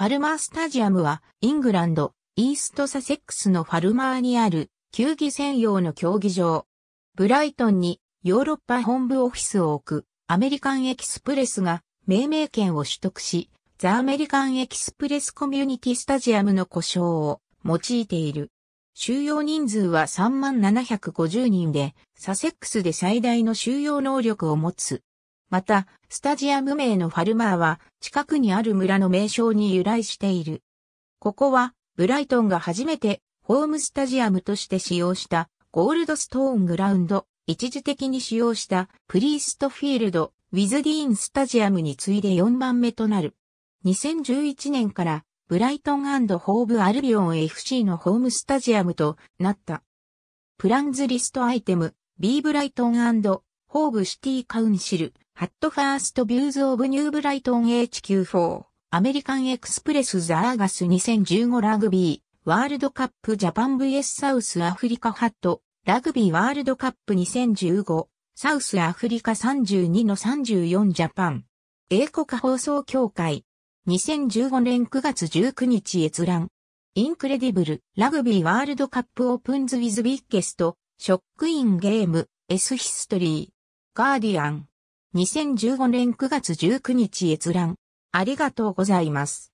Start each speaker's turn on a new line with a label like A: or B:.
A: ファルマースタジアムは、イングランド、イーストサセックスのファルマーにある、球技専用の競技場。ブライトンに、ヨーロッパ本部オフィスを置く、アメリカンエキスプレスが、命名権を取得し、ザ・アメリカンエキスプレスコミュニティスタジアムの故障を用いている。収容人数は3750人で、サセックスで最大の収容能力を持つまた、スタジアム名のファルマーは、近くにある村の名称に由来している。ここは、ブライトンが初めて、ホームスタジアムとして使用した、ゴールドストーングラウンド、一時的に使用した、プリーストフィールド、ウィズディーンスタジアムに次いで4番目となる。2011年から、ブライトンホーブアルビオン FC のホームスタジアムとなった。プランズリストアイテム、B ブライトンホーブシティカウンシル。ハットファーストビューズオブニューブライト h HQ4 アメリカンエクスプレスザーガス2015ラグビーワールドカップジャパン VS サウスアフリカハットラグビーワールドカップ2015サウスアフリカ32の34ジャパン英国放送協会2015年9月19日閲覧インクレディブルラグビーワールドカップオープンズウィズビッケストショックインゲーム S ヒストリーガーディアン2015年9月19日閲覧。
B: ありがとうございます。